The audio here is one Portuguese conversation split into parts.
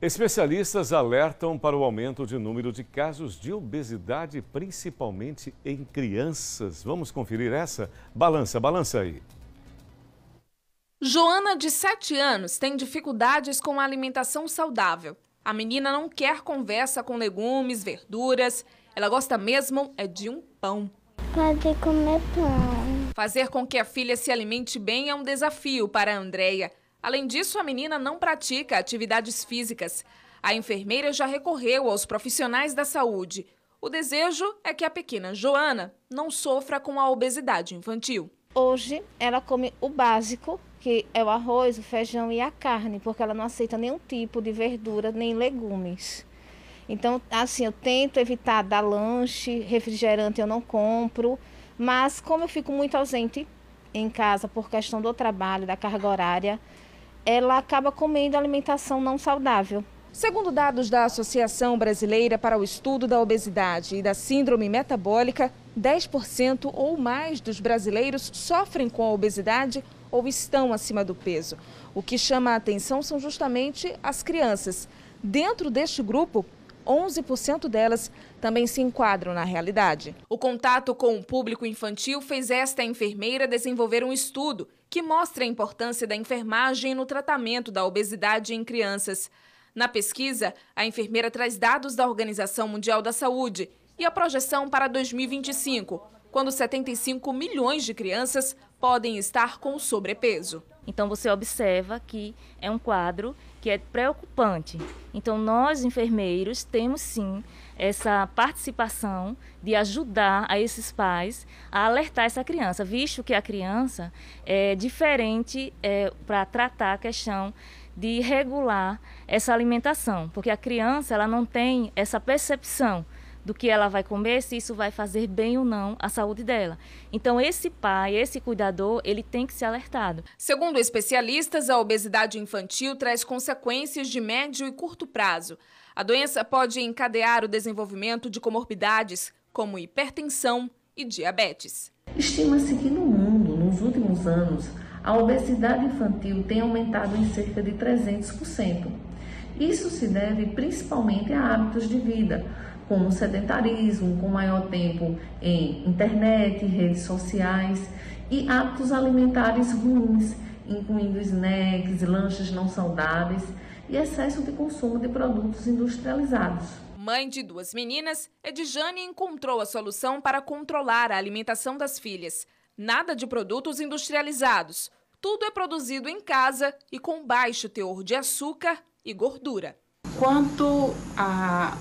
Especialistas alertam para o aumento de número de casos de obesidade, principalmente em crianças. Vamos conferir essa? Balança, balança aí. Joana, de 7 anos, tem dificuldades com a alimentação saudável. A menina não quer conversa com legumes, verduras. Ela gosta mesmo é de um pão. Pode comer pão. Fazer com que a filha se alimente bem é um desafio para a Andrea. Além disso, a menina não pratica atividades físicas. A enfermeira já recorreu aos profissionais da saúde. O desejo é que a pequena Joana não sofra com a obesidade infantil. Hoje ela come o básico, que é o arroz, o feijão e a carne, porque ela não aceita nenhum tipo de verdura nem legumes. Então, assim, eu tento evitar dar lanche, refrigerante eu não compro, mas como eu fico muito ausente em casa por questão do trabalho, da carga horária, ela acaba comendo alimentação não saudável. Segundo dados da Associação Brasileira para o Estudo da Obesidade e da Síndrome Metabólica, 10% ou mais dos brasileiros sofrem com a obesidade ou estão acima do peso. O que chama a atenção são justamente as crianças. Dentro deste grupo, 11% delas também se enquadram na realidade. O contato com o público infantil fez esta enfermeira desenvolver um estudo que mostra a importância da enfermagem no tratamento da obesidade em crianças. Na pesquisa, a enfermeira traz dados da Organização Mundial da Saúde e a projeção para 2025, quando 75 milhões de crianças podem estar com sobrepeso. Então você observa que é um quadro que é preocupante. Então nós enfermeiros temos sim essa participação de ajudar a esses pais a alertar essa criança, visto que a criança é diferente é, para tratar a questão de regular essa alimentação, porque a criança ela não tem essa percepção do que ela vai comer, se isso vai fazer bem ou não à saúde dela. Então, esse pai, esse cuidador, ele tem que ser alertado. Segundo especialistas, a obesidade infantil traz consequências de médio e curto prazo. A doença pode encadear o desenvolvimento de comorbidades como hipertensão e diabetes. Estima-se que no mundo, nos últimos anos, a obesidade infantil tem aumentado em cerca de 300%. Isso se deve principalmente a hábitos de vida com sedentarismo, com maior tempo em internet, redes sociais e hábitos alimentares ruins, incluindo snacks, lanches não saudáveis e excesso de consumo de produtos industrializados. Mãe de duas meninas, Edjane encontrou a solução para controlar a alimentação das filhas. Nada de produtos industrializados. Tudo é produzido em casa e com baixo teor de açúcar e gordura. Quanto a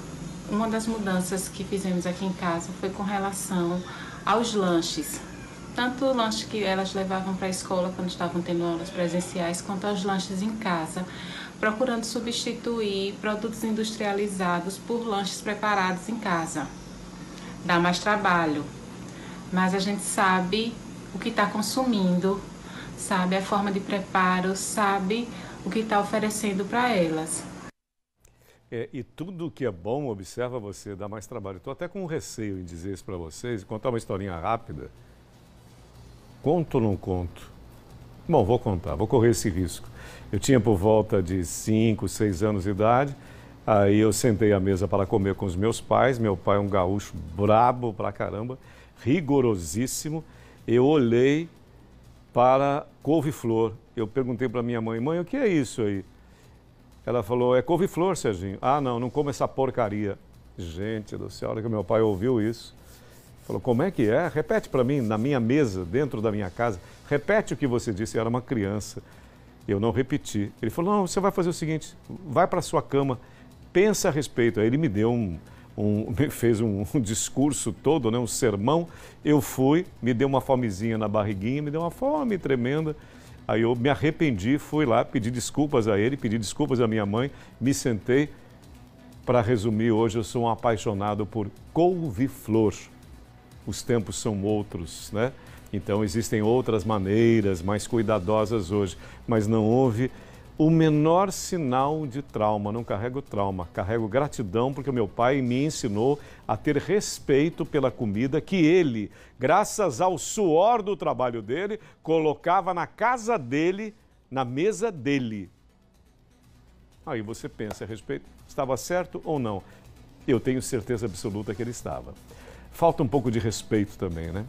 uma das mudanças que fizemos aqui em casa foi com relação aos lanches. Tanto o lanche que elas levavam para a escola quando estavam tendo aulas presenciais, quanto aos lanches em casa, procurando substituir produtos industrializados por lanches preparados em casa. Dá mais trabalho, mas a gente sabe o que está consumindo, sabe a forma de preparo, sabe o que está oferecendo para elas. É, e tudo que é bom, observa você, dá mais trabalho. Estou até com receio em dizer isso para vocês, contar uma historinha rápida. Conto ou não conto? Bom, vou contar, vou correr esse risco. Eu tinha por volta de 5, 6 anos de idade, aí eu sentei à mesa para comer com os meus pais. Meu pai é um gaúcho brabo pra caramba, rigorosíssimo. Eu olhei para couve-flor. Eu perguntei para minha mãe, mãe, o que é isso aí? Ela falou, é couve-flor, Serginho. Ah, não, não como essa porcaria. Gente do céu, olha que meu pai ouviu isso. Falou, como é que é? Repete para mim, na minha mesa, dentro da minha casa. Repete o que você disse. Eu era uma criança. Eu não repeti. Ele falou, não, você vai fazer o seguinte, vai para sua cama, pensa a respeito. Aí ele me deu um, um, fez um, um, discurso todo, né, um sermão. Eu fui, me deu uma fomezinha na barriguinha, me deu uma fome tremenda. Aí eu me arrependi, fui lá, pedi desculpas a ele, pedi desculpas à minha mãe, me sentei. Para resumir, hoje eu sou um apaixonado por couve-flor. Os tempos são outros, né? Então existem outras maneiras mais cuidadosas hoje, mas não houve o menor sinal de trauma, não carrego trauma, carrego gratidão porque o meu pai me ensinou a ter respeito pela comida que ele, graças ao suor do trabalho dele, colocava na casa dele, na mesa dele. Aí você pensa a respeito, estava certo ou não? Eu tenho certeza absoluta que ele estava. Falta um pouco de respeito também, né?